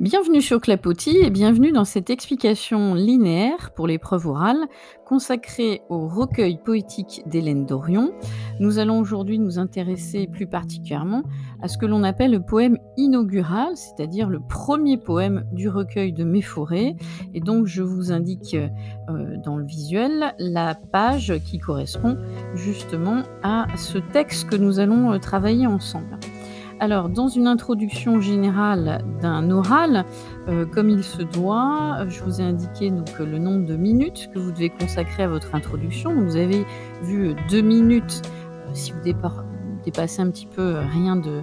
Bienvenue sur Clapotis et bienvenue dans cette explication linéaire pour l'épreuve orale consacrée au recueil poétique d'Hélène Dorion. Nous allons aujourd'hui nous intéresser plus particulièrement à ce que l'on appelle le poème inaugural, c'est-à-dire le premier poème du recueil de mes forêts, Et donc je vous indique euh, dans le visuel la page qui correspond justement à ce texte que nous allons euh, travailler ensemble. Alors, dans une introduction générale d'un oral, euh, comme il se doit, je vous ai indiqué donc, euh, le nombre de minutes que vous devez consacrer à votre introduction. vous avez vu euh, deux minutes si vous départ, dépasser un petit peu, euh, rien de euh,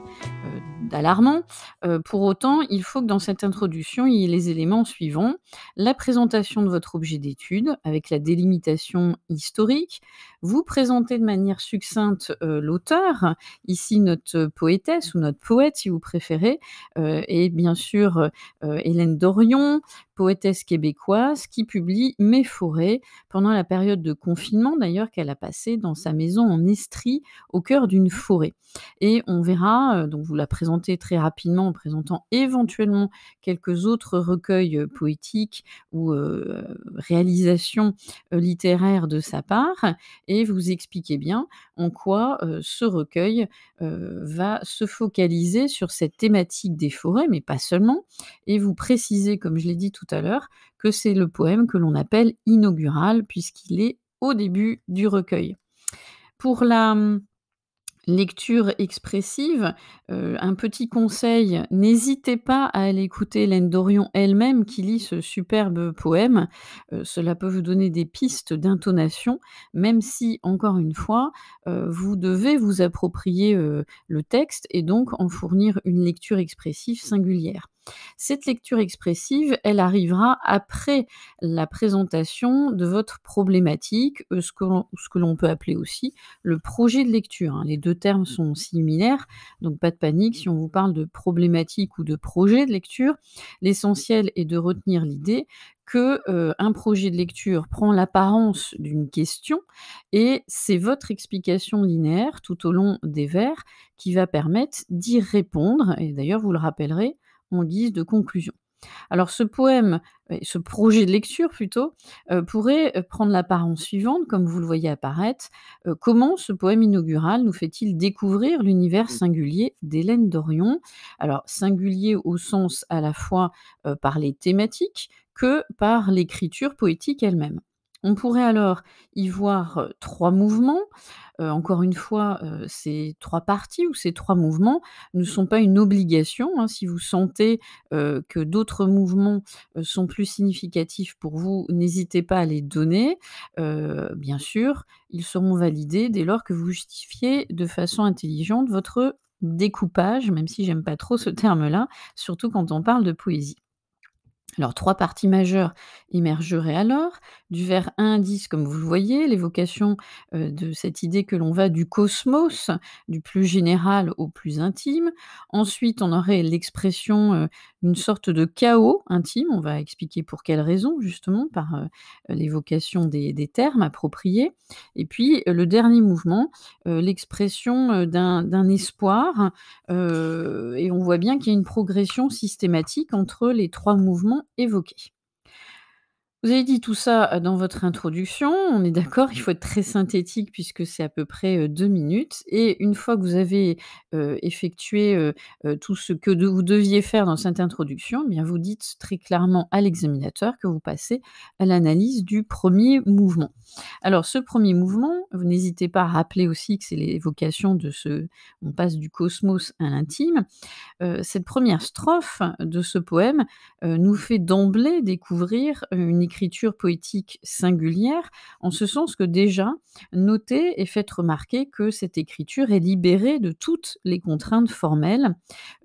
d'alarmant. Euh, pour autant, il faut que dans cette introduction, il y ait les éléments suivants. La présentation de votre objet d'étude avec la délimitation historique. Vous présentez de manière succincte l'auteur, ici notre poétesse ou notre poète si vous préférez, et bien sûr Hélène Dorion, poétesse québécoise, qui publie Mes forêts pendant la période de confinement, d'ailleurs, qu'elle a passée dans sa maison en Estrie, au cœur d'une forêt. Et on verra, euh, donc vous la présentez très rapidement en présentant éventuellement quelques autres recueils euh, poétiques ou euh, réalisations littéraires de sa part, et vous expliquez bien en quoi ce recueil va se focaliser sur cette thématique des forêts, mais pas seulement, et vous précisez, comme je l'ai dit tout à l'heure, que c'est le poème que l'on appelle inaugural, puisqu'il est au début du recueil. Pour la hum, lecture expressive, euh, un petit conseil, n'hésitez pas à aller écouter Hélène Dorion elle-même qui lit ce superbe poème. Euh, cela peut vous donner des pistes d'intonation, même si, encore une fois, euh, vous devez vous approprier le texte et donc en fournir une lecture expressive singulière. Cette lecture expressive, elle arrivera après la présentation de votre problématique, euh, ce que l'on peut appeler aussi le projet de lecture. Hein. Les deux termes mmh. sont similaires, donc pas de panique si on vous parle de problématique ou de projet de lecture. L'essentiel est de retenir l'idée que euh, un projet de lecture prend l'apparence d'une question et c'est votre explication linéaire tout au long des vers qui va permettre d'y répondre et d'ailleurs vous le rappellerez en guise de conclusion. Alors ce poème, euh, ce projet de lecture plutôt, euh, pourrait euh, prendre l'apparence suivante, comme vous le voyez apparaître. comment ce poème inaugural nous fait-il découvrir l'univers mmh. singulier d'Hélène Dorion Alors singulier au sens à la fois par les thématiques que par l'écriture poétique elle-même. On pourrait alors y voir trois mouvements. encore une fois, ces trois parties ou ces trois mouvements ne sont pas une obligation. Hein. Si vous sentez que d'autres mouvements sont plus significatifs pour vous, n'hésitez pas à les donner. bien sûr, ils seront validés dès lors que vous justifiez de façon intelligente votre découpage, même si j'aime pas trop ce terme-là, surtout quand on parle de poésie. Alors, trois parties majeures émergeraient alors. Du vers 1-10, comme vous le voyez, l'évocation de cette idée que l'on va du cosmos, du plus général au plus intime. Ensuite, on aurait l'expression une sorte de chaos intime. On va expliquer pour quelles raisons, justement, par euh, l'évocation des, termes appropriés. Et puis, euh, le dernier mouvement, euh, l'expression d'un espoir. et on voit bien qu'il y a une progression systématique entre les trois mouvements évoqués. Vous avez dit tout ça euh, dans votre introduction, on est d'accord, il faut être très mmh. synthétique puisque c'est à peu près deux minutes. Et une fois que vous avez effectué tout ce que vous deviez faire dans cette introduction, eh bien vous dites très clairement à l'examinateur que vous passez à l'analyse du premier mouvement. Alors ce premier mouvement, vous n'hésitez pas à rappeler aussi que c'est l'évocation de ce on passe du cosmos à l'intime. cette première strophe de ce poème nous fait d'emblée découvrir euh, une écriture poétique singulière, en mmh. ce sens que déjà, notez et faites remarquer que cette écriture est libérée de toutes les contraintes formelles,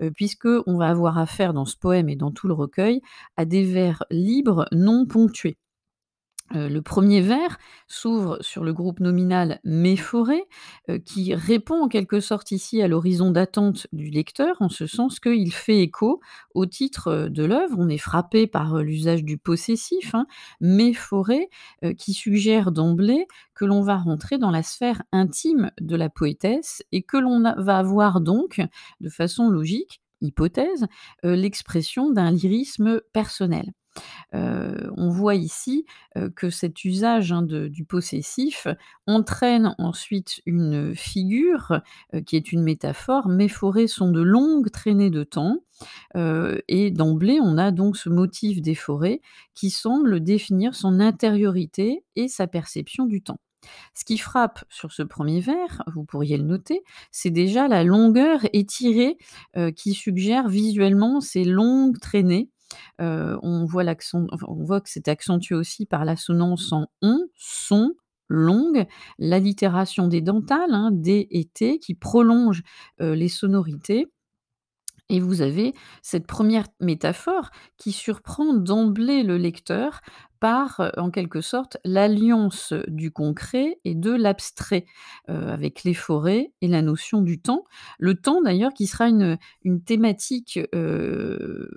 euh, puisque on va avoir affaire dans ce poème et dans tout le recueil à des vers libres non ponctués le premier vers s'ouvre sur le groupe nominal mes forêts, qui répond en quelque sorte ici à l'horizon d'attente du lecteur, en ce sens qu'il fait écho au titre de l'œuvre. On est frappé par l'usage du possessif, hein, mais qui suggère d'emblée que l'on va rentrer dans la sphère intime de la poétesse et que l'on va avoir donc, de façon logique, hypothèse, l'expression d'un lyrisme personnel on voit ici que cet usage hein, du possessif entraîne ensuite une figure qui est une métaphore. Mes forêts sont de longues traînées de temps. et d'emblée, on a donc ce motif des forêts qui semble définir son intériorité et sa perception du temps. Ce qui frappe sur ce premier vers, vous pourriez le noter, c'est déjà la longueur étirée qui suggère visuellement ces longues traînées on, voit l'accent, que c'est accentué aussi par l'assonance en on, son, longue, l'allitération des dentales, hein, des et t, qui prolonge les sonorités. Et vous avez cette première métaphore qui surprend d'emblée le lecteur par, en quelque sorte, l'alliance du concret et de l'abstrait, avec les forêts et la notion du temps. Le temps, d'ailleurs, qui sera une, une thématique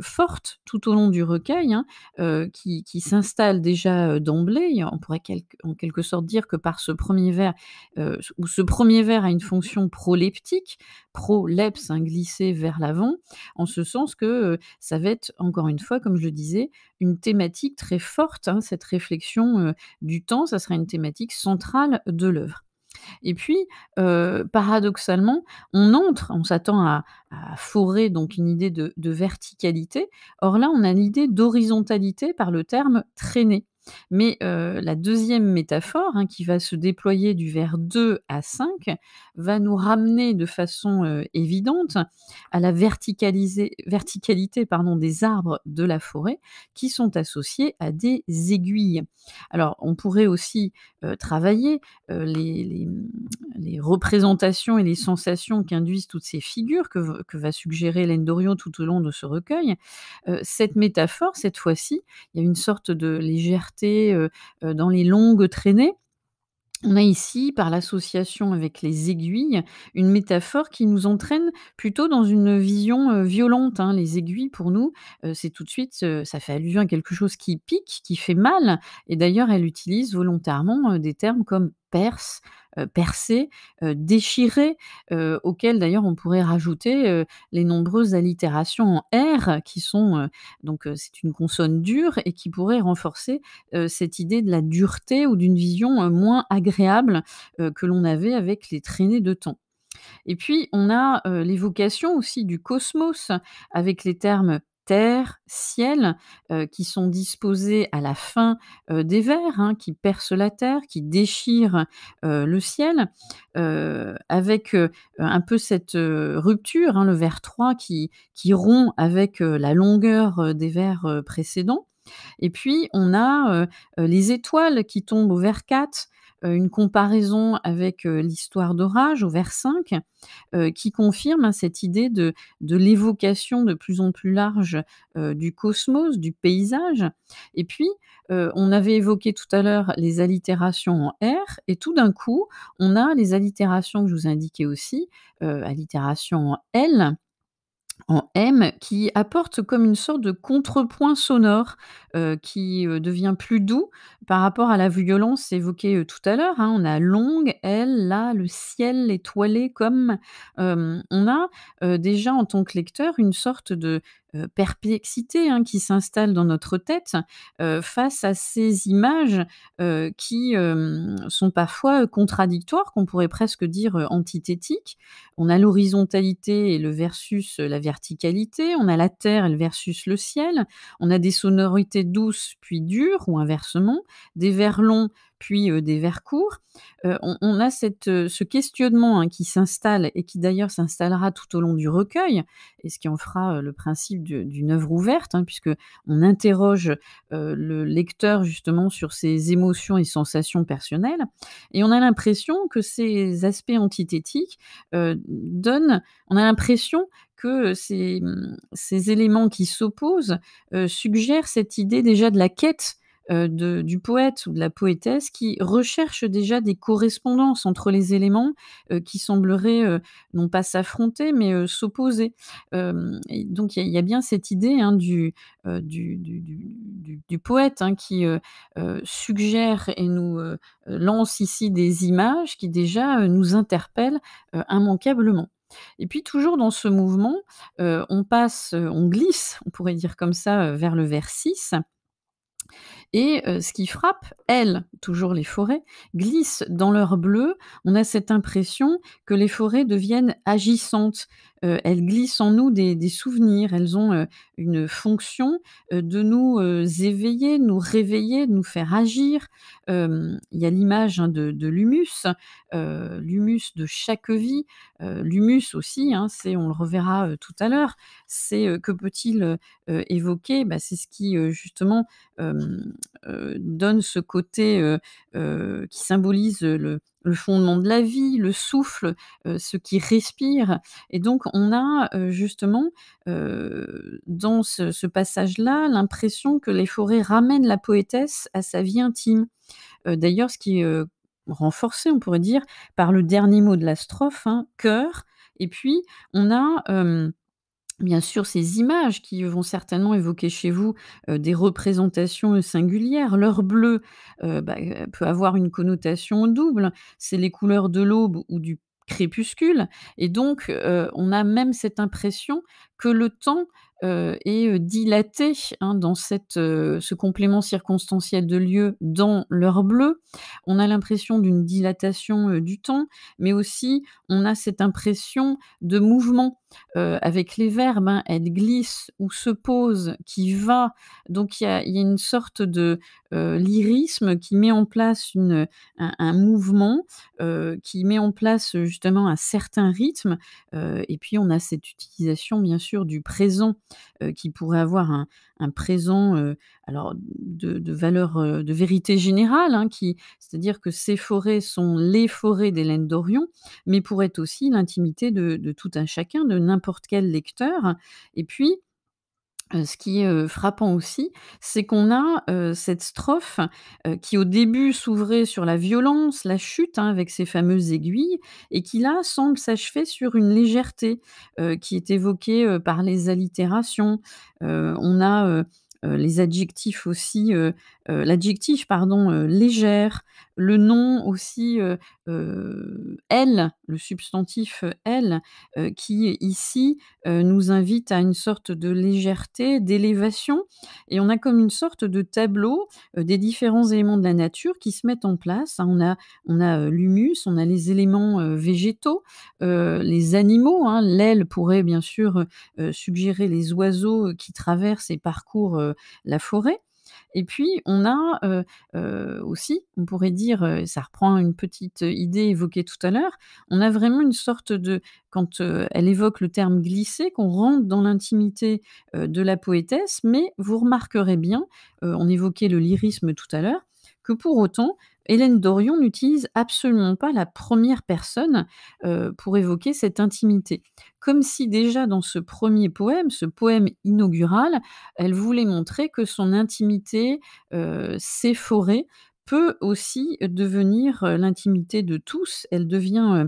forte tout au long du recueil, hein, qui, s'installe déjà d'emblée. On pourrait en quelque sorte dire que par ce premier vers, ou ce premier vers a une fonction proleptique, proleps, un hein, glisser vers l'avant, en ce sens que ça va être, encore une fois, comme je le disais, une thématique très forte, hein, cette réflexion du temps, ça sera une thématique centrale de l'œuvre. Et puis, paradoxalement, on entre, on s'attend à, forer donc une idée de, de verticalité. Or là, on a l'idée d'horizontalité par le terme traîner. Mais la deuxième métaphore, hein, qui va se déployer du vers 2 à 5, va nous ramener de façon évidente à la verticalité pardon, des arbres de la forêt qui sont associés à des aiguilles. Alors, on pourrait aussi travailler les, représentations et les sensations qu'induisent toutes ces figures que, va suggérer Hélène Dorion tout au long de ce recueil. cette métaphore, cette fois-ci, il y a une sorte de légèreté euh, euh, dans les longues traînées. On a ici, par l'association avec les aiguilles, une métaphore qui nous entraîne plutôt dans une vision euh, violente. Hein, les aiguilles, pour nous, c'est tout de suite, ça fait allusion à quelque chose qui pique, qui fait mal. Et d'ailleurs, elle utilise volontairement des termes comme perce, euh, percé, euh, déchiré, euh, auquel d'ailleurs on pourrait rajouter les nombreuses allitérations en R qui sont, donc c'est une consonne dure et qui pourrait renforcer cette idée de la dureté ou d'une vision moins agréable que l'on avait avec les traînées de temps. Et puis, on a l'évocation aussi du cosmos avec les termes terre, ciel, euh, qui sont disposés à la fin euh, des vers, hein, qui percent la terre, qui déchirent euh, le ciel, avec un peu cette rupture, hein, le vers 3 qui, qui rompt avec la longueur des vers précédents. Et puis, on a les étoiles qui tombent au vers 4, euh, une comparaison avec euh, l'histoire d'Orage au vers 5, euh, qui confirme hein, cette idée de, l'évocation de plus en plus large du cosmos, du paysage. Et puis, on avait évoqué tout à l'heure les allitérations en R, et tout d'un coup, on a les allitérations que je vous indiquais aussi, allitérations en L, en M qui apporte comme une sorte de contrepoint sonore euh, qui euh, devient plus doux par rapport à la violence évoquée euh, tout à l'heure. Hein. On a longue, elle, là, le ciel étoilé comme on a déjà en tant que lecteur une sorte de euh, perplexité hein, qui s'installe dans notre tête euh, face à ces images euh, qui sont parfois contradictoires, qu'on pourrait presque dire antithétiques. On a l'horizontalité et le versus la verticalité, on a la terre et le versus le ciel, on a des sonorités douces puis dures ou inversement, des vers longs puis des vers courts, on, a ce questionnement hein, qui s'installe et qui d'ailleurs s'installera tout au long du recueil, et ce qui en fera le principe d'une œuvre ouverte, hein, puisque on interroge le lecteur justement sur ses émotions et sensations personnelles, et on a l'impression que ces aspects antithétiques donnent, on a l'impression que ces, mmh, éléments qui s'opposent suggèrent cette idée déjà de la quête euh, du poète ou de la poétesse qui recherche déjà des correspondances entre les éléments euh, qui sembleraient euh, non pas s'affronter mais s'opposer. donc il y, a bien cette idée hein, du, du, poète hein, qui suggère et nous lance ici des images qui déjà nous interpellent immanquablement. Et puis toujours dans ce mouvement, on passe, on glisse, on pourrait dire comme ça, vers le vers 6. Et euh, ce qui frappe, elles, toujours les forêts, glissent dans leur bleu. On a cette impression que les forêts deviennent agissantes, euh, elles glissent en nous des, souvenirs, elles ont euh, une fonction euh, de nous éveiller, nous réveiller, nous faire agir. Il y a l'image hein, de, l'humus, l'humus de chaque vie, l'humus aussi, hein, c'est, on le reverra tout à l'heure, c'est que peut-il évoquer bah, C'est ce qui justement donne ce côté qui symbolise le le fondement de la vie, le souffle, euh, ce qui respire. Et donc, on a euh, justement euh, dans ce, passage-là l'impression que les forêts ramènent la poétesse à sa vie intime. D'ailleurs, ce qui est renforcé, on pourrait dire, par le dernier mot de la strophe, hein, cœur. Et puis, on a bien sûr ces images qui vont certainement évoquer chez vous des représentations singulières. Leur bleu bah, peut avoir une connotation double. C'est les couleurs de l'aube ou du crépuscule. Et donc, on a même cette impression que le temps euh, est euh, dilaté hein, dans cette, euh, ce complément circonstanciel de lieu dans l'heure bleue. On a l'impression d'une dilatation du temps, mais aussi on a cette impression de mouvement avec les verbes. Hein. elle glisse ou se pose, qui va. Donc il y, a, une sorte de lyrisme qui met en place une, un, mouvement, qui met en place justement un certain rythme. et puis on a cette utilisation, bien sûr, du présent euh, qui pourrait avoir un, présent euh, alors de, valeur euh, de vérité générale, hein, qui, c'est-à-dire que ces forêts sont les forêts d'Hélène d'Orion, mais pourraient aussi l'intimité de, de, tout un chacun, de n'importe quel lecteur. Et puis euh, ce qui est euh, frappant aussi, c'est qu'on a euh, cette strophe qui au début s'ouvrait sur la violence, la chute hein, avec ses fameuses aiguilles, et qui là semble s'achever sur une légèreté qui est évoquée par les allitérations. on a les adjectifs aussi, l'adjectif pardon légère, le nom aussi, elle, le substantif elle, qui ici nous invite à une sorte de légèreté, d'élévation, et on a comme une sorte de tableau des différents éléments de la nature qui se mettent en place. On a, l'humus, on a les éléments végétaux, les animaux, hein. l'aile pourrait bien sûr suggérer les oiseaux qui traversent et parcourent la forêt. Et puis, on a aussi, on pourrait dire, ça reprend une petite idée évoquée tout à l'heure, on a vraiment une sorte de, quand elle évoque le terme glisser, qu'on rentre dans l'intimité de la poétesse, mais vous remarquerez bien, on évoquait le lyrisme tout à l'heure, que pour autant, Hélène Dorion n'utilise absolument pas la première personne euh, pour évoquer cette intimité, comme si déjà dans ce premier poème, ce poème inaugural, elle voulait montrer que son intimité euh, peut aussi devenir euh, l'intimité de tous, elle devient euh,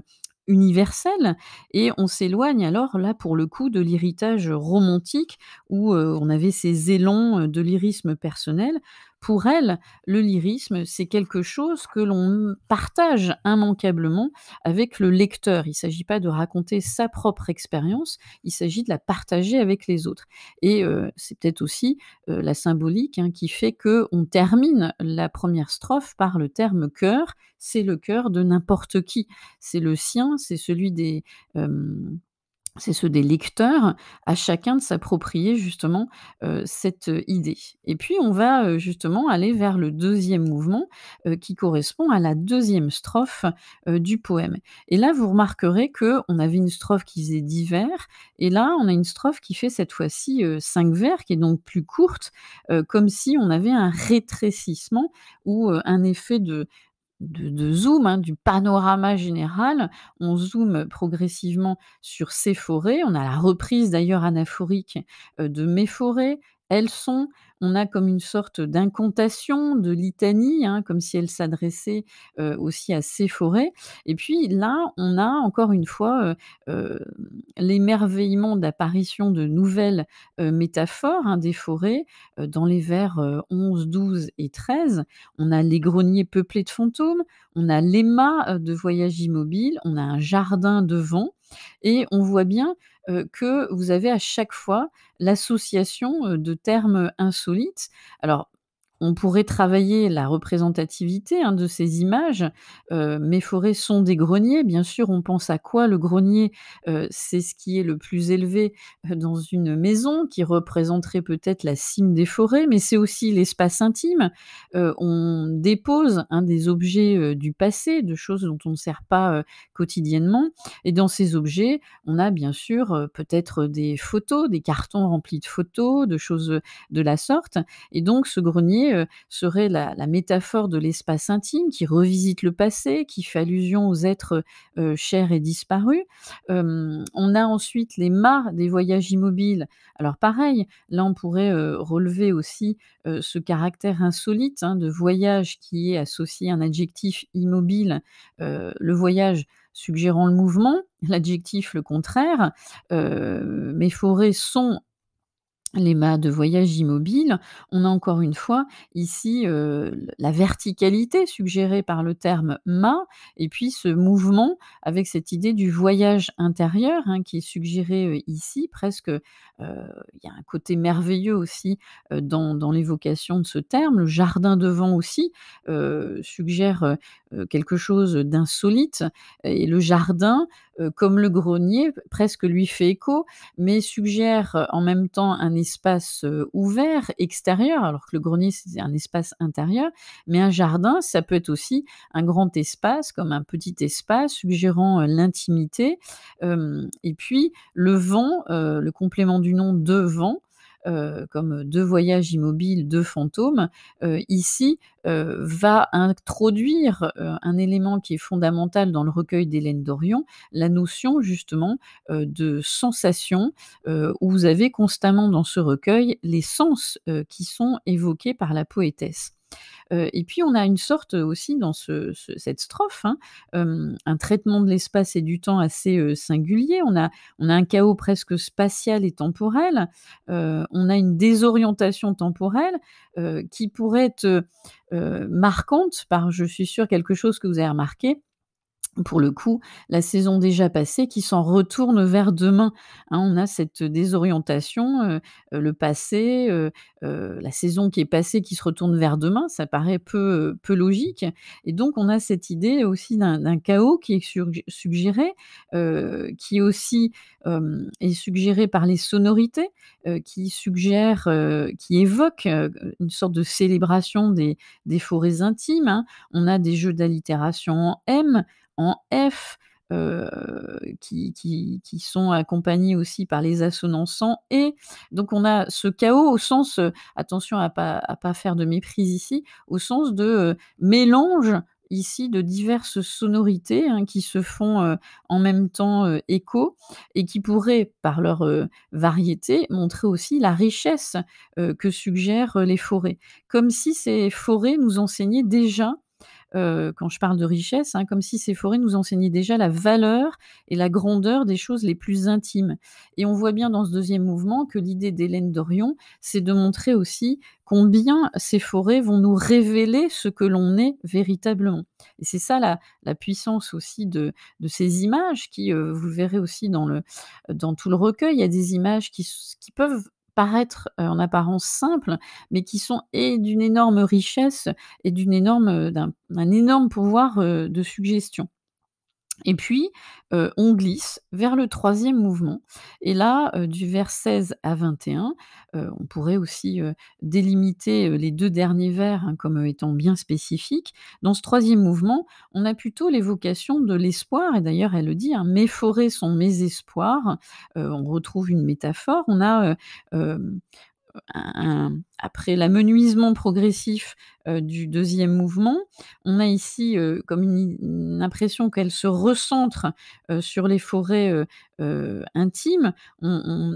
universelle et on s'éloigne alors là pour le coup de l'héritage romantique où on avait ces élans de lyrisme personnel pour elle, le lyrisme, c'est quelque chose que l'on partage immanquablement avec le lecteur. Il ne s'agit pas de raconter sa propre expérience, il s'agit de la partager avec les autres. Et euh, c'est peut-être aussi euh, la symbolique hein, qui fait que on termine la première strophe par le terme cœur. C'est le cœur de n'importe qui. C'est le sien, c'est celui des, euh, c'est ceux des lecteurs, à chacun de s'approprier justement cette idée. Et puis on va justement aller vers le deuxième mouvement qui correspond à la deuxième strophe du poème. Et là vous remarquerez que on avait une strophe qui faisait dix vers, et là on a une strophe qui fait cette fois-ci cinq vers, qui est donc plus courte, comme si on avait un rétrécissement ou un effet de, de, zoom, hein, du panorama général. On zoome progressivement sur ces forêts. On a la reprise d'ailleurs anaphorique euh, de mes forêts, elles sont, on a comme une sorte d'incantation, de litanie, hein, comme si elles s'adressaient aussi à ces forêts. Et puis là, on a encore une fois l'émerveillement d'apparition de nouvelles métaphores hein, des forêts. dans les vers 11, 12 et 13, on a les greniers peuplés de fantômes, on a mâts de voyage immobile, on a un jardin de vent, et on voit bien que vous avez à chaque fois l'association de termes insolites. Alors, on pourrait travailler la représentativité hein, de ces images. Euh, mes forêts sont des greniers, bien sûr. On pense à quoi Le grenier, euh, c'est ce qui est le plus élevé euh, dans une maison, qui représenterait peut-être la cime des forêts, mais c'est aussi l'espace intime. on dépose hein, des objets du passé, de choses dont on ne sert pas quotidiennement. Et dans ces objets, on a bien sûr peut-être des photos, des cartons remplis de photos, de choses de la sorte. Et donc ce grenier euh, serait la, métaphore de l'espace intime qui revisite le passé, qui fait allusion aux êtres euh, euh, chers et disparus. on a ensuite les mâts des voyages immobiles. Alors pareil, là on pourrait relever aussi ce caractère insolite hein, de voyage qui est associé à un adjectif immobile, le voyage suggérant le mouvement, l'adjectif le contraire. mes forêts sont les mâts de voyage immobiles, on a encore une fois ici la verticalité suggérée par le terme mât, et puis ce mouvement avec cette idée du voyage intérieur hein, qui est suggéré ici, presque, il y a un côté merveilleux aussi dans l'évocation de ce terme, le jardin devant aussi suggère quelque chose d'insolite, et le jardin comme le grenier, presque lui fait écho, mais suggère en même temps un espace ouvert, extérieur, alors que le grenier, c'est un espace intérieur, mais un jardin, ça peut être aussi un grand espace, comme un petit espace, suggérant l'intimité. et puis, le vent, le complément du nom de vent, euh, comme deux voyages immobiles, deux fantômes, euh, ici euh, va introduire un élément qui est fondamental dans le recueil d'Hélène Dorion, la notion justement de sensation, où vous avez constamment dans ce recueil les sens qui sont évoqués par la poétesse et puis on a une sorte aussi dans cette strophe, hein, un traitement de l'espace et du temps assez singulier. On a, on a un chaos presque spatial et temporel. on a une désorientation temporelle qui pourrait être marquante par, je suis sûre, quelque chose que vous avez remarqué, pour le coup, la saison déjà passée qui s'en retourne vers demain. Hein. on a cette désorientation, euh, euh, le passé, euh, la saison qui est passée qui se retourne vers demain, ça paraît peu, peu logique. Et donc, on a cette idée aussi d'un chaos qui est suggéré, qui aussi est suggéré par les sonorités, qui suggère, qui évoque une sorte de célébration des, des forêts intimes. Hein. On a des jeux d'allitération en M, en F, euh, qui, qui, sont accompagnés aussi par les assonances et. Donc on a ce chaos au sens, euh, attention à pas, pas faire de méprise ici, au sens de euh, mélange ici de diverses sonorités hein, qui se font en même temps écho et qui pourraient, par leur variété, montrer aussi la richesse que suggèrent les forêts. Comme si ces forêts nous enseignaient déjà euh, quand je parle de richesse, hein, comme si ces forêts nous enseignaient déjà la valeur et la grandeur des choses les plus intimes. Et on voit bien dans ce deuxième mouvement que l'idée d'Hélène Dorion, c'est de montrer aussi combien ces forêts vont nous révéler ce que l'on est véritablement. Et c'est ça la, puissance aussi de, ces images qui, euh, vous verrez aussi dans, le, dans tout le recueil, il y a des images qui peuvent paraître euh, en apparence simples, mais qui sont et d'une énorme richesse et d'une énorme, euh, d'un, énorme pouvoir euh, de suggestion. Et puis, euh, on glisse vers le troisième mouvement. Et là, euh, du vers 16 à 21, euh, on pourrait aussi délimiter les deux derniers vers hein, comme étant bien spécifiques. Dans ce troisième mouvement, on a plutôt l'évocation de l'espoir. Et d'ailleurs, elle le dit, hein, mes forêts sont mes espoirs. on retrouve une métaphore. On a... après l'amenuisement progressif euh, du deuxième mouvement. On a ici euh, comme une, impression qu'elle se recentre euh, sur les forêts intimes. On,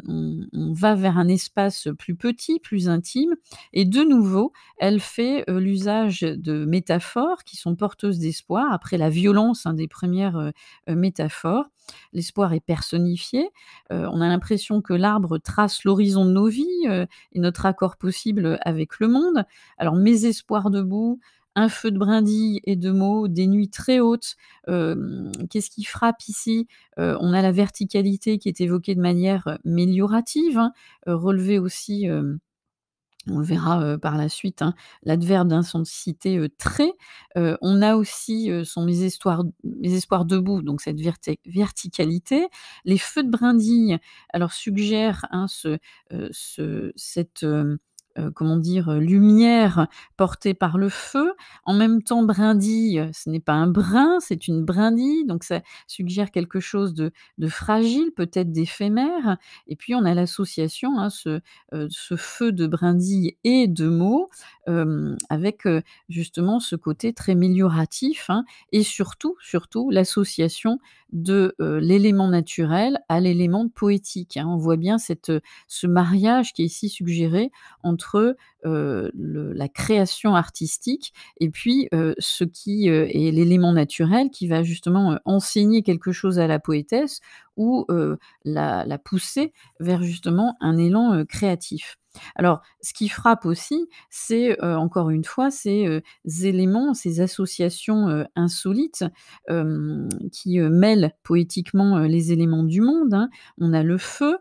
va vers un espace plus petit, plus intime. Et de nouveau, elle fait l'usage de métaphores qui sont porteuses d'espoir après la violence hein, des premières métaphores. L'espoir est personnifié. on a l'impression que l'arbre trace l'horizon de nos vies et notre accord possible avec le monde. Alors, mes espoirs debout, un feu de brindilles et de mots, des nuits très hautes. Euh, qu'est-ce qui frappe ici euh, On a la verticalité qui est évoquée de manière euh, méliorative, relevé hein. relevée aussi. on le verra par la suite, hein, l'adverbe d'intensité très. on a aussi son mes espoirs, mes espoirs debout, donc cette verticalité. Les feux de brindilles, alors suggèrent hein, ce, cette euh, comment dire, euh, lumière portée par le feu. En même temps, brindille, euh, ce n'est pas un brin, c'est une brindille, donc ça suggère quelque chose de, fragile, peut-être d'éphémère. Et puis on a l'association, hein, ce, ce, feu de brindille et de mots avec justement ce côté très amélioratif hein, et surtout, surtout l'association de l'élément naturel à l'élément poétique. Hein. On voit bien ce mariage qui est ici suggéré entre la création artistique et puis ce qui est l'élément naturel qui va justement enseigner quelque chose à la poétesse ou la, pousser vers justement un élan créatif. Alors, ce qui frappe aussi, c'est encore une fois ces éléments, ces associations insolites qui mêlent poétiquement les éléments du monde. Hein. On a le feu,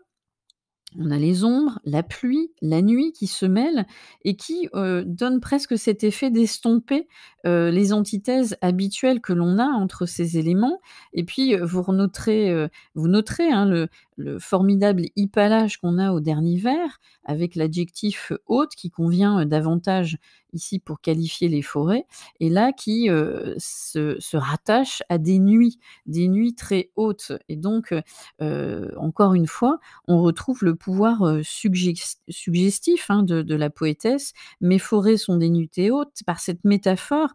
on a les ombres, la pluie, la nuit qui se mêlent et qui donnent presque cet effet d'estomper les antithèses habituelles que l'on a entre ces éléments. Et puis, vous, noterez, vous hein, noterez le, le formidable hypalage qu'on a au dernier vers, avec l'adjectif haute qui convient euh, davantage ici pour qualifier les forêts, et là qui euh, se, rattache à des nuits, des nuits très hautes. Et donc, euh, encore une fois, on retrouve le pouvoir suggestif hein, de, la poétesse. Mes forêts sont des nuits hautes. Par cette métaphore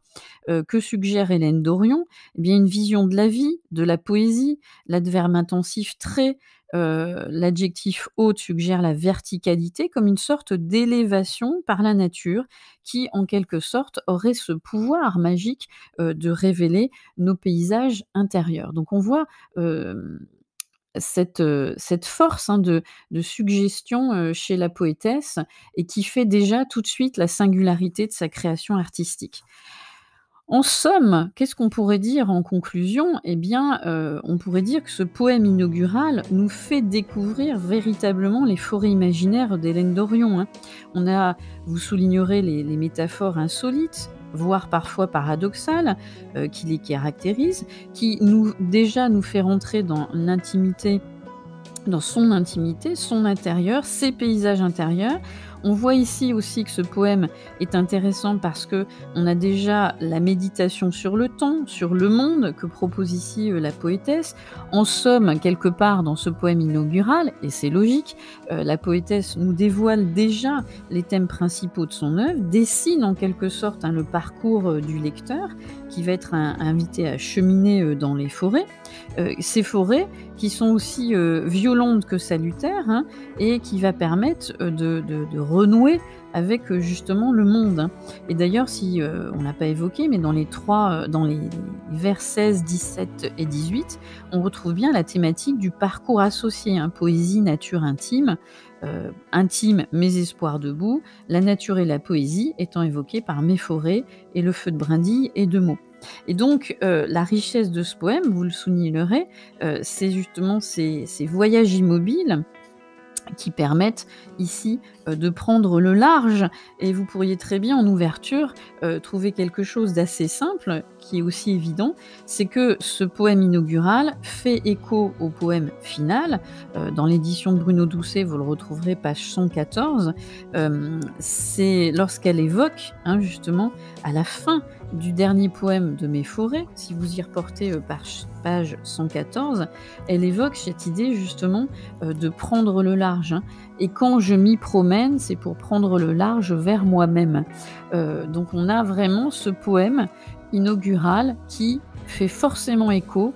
que suggère Hélène Dorion, eh bien une vision de la vie, de la poésie, l'adverbe intensif très euh, l'adjectif haute suggère la verticalité comme une sorte d'élévation par la nature qui, en quelque sorte, aurait ce pouvoir magique euh, de révéler nos paysages intérieurs. Donc on voit... Euh, cette, force hein, de, suggestion chez la poétesse et qui fait déjà tout de suite la singularité de sa création artistique. En somme, qu'est-ce qu'on pourrait dire en conclusion Eh bien, euh, on pourrait dire que ce poème inaugural nous fait découvrir véritablement les forêts imaginaires d'Hélène Dorion. Hein. On a, vous soulignerez les, métaphores insolites, voire parfois paradoxales, euh, qui les caractérisent, qui nous déjà nous fait rentrer dans l'intimité, dans son intimité, son intérieur, ses paysages intérieurs, on voit ici aussi que ce poème est intéressant parce que on a déjà la méditation sur le temps, sur le monde que propose ici euh, la poétesse. En somme, quelque part dans ce poème inaugural, et c'est logique, euh, la poétesse nous dévoile déjà les thèmes principaux de son œuvre, dessine en quelque sorte hein, le parcours euh, du lecteur qui va être invité à cheminer dans les forêts euh, ces forêts qui sont aussi euh, violentes que salutaires hein, et qui va permettre euh, de, renouer avec justement le monde. Hein. Et d'ailleurs, si on n'a pas évoqué, mais dans les trois, dans les, vers 16, 17 et 18, on retrouve bien la thématique du parcours associé, hein, poésie, nature intime, intime, mes espoirs debout, la nature et la poésie étant évoquées par mes forêts et le feu de brindille et de mots. Et donc, euh, la richesse de ce poème, vous le soulignerez, euh, c'est justement ces, voyages immobiles qui permettent ici euh, de prendre le large. Et vous pourriez très bien, en ouverture, trouver quelque chose d'assez simple, qui est aussi évident, c'est que ce poème inaugural fait écho au poème final. dans l'édition de Bruno Doucet, vous le retrouverez page 114. c'est lorsqu'elle évoque, hein, justement, à la fin, du dernier poème de Mes Forêts, si vous y reportez euh, page 114, elle évoque cette idée justement euh, de prendre le large. Hein. Et quand je m'y promène, c'est pour prendre le large vers moi-même. Euh, donc on a vraiment ce poème inaugural qui fait forcément écho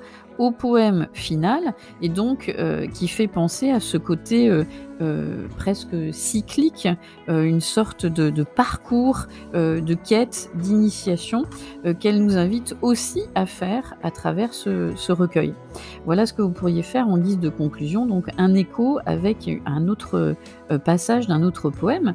poème final, et donc euh, qui fait penser à ce côté euh, euh, presque cyclique, une sorte de, parcours, de quête, d'initiation qu'elle nous invite aussi à faire à travers ce, recueil. Voilà ce que vous pourriez faire en guise de conclusion, donc un écho avec un autre passage d'un autre poème.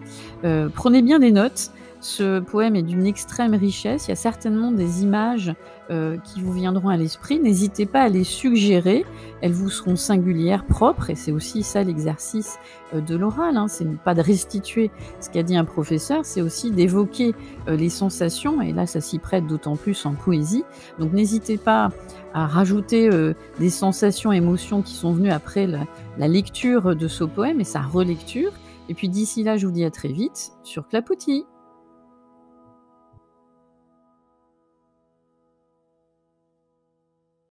prenez bien des notes. Ce poème est d'une extrême richesse. Il y a certainement des images euh, qui vous viendront à l'esprit. N'hésitez pas à les suggérer. Elles vous seront singulières, propres. Et c'est aussi ça l'exercice euh, de l'oral. Hein. C'est pas de restituer ce qu'a dit un professeur, c'est aussi d'évoquer euh, les sensations. Et là, ça s'y prête d'autant plus en poésie. Donc n'hésitez pas à rajouter des sensations, émotions qui sont venues après la, la lecture de ce poème et sa relecture. Et puis d'ici là, je vous dis à très vite sur Clapoutis.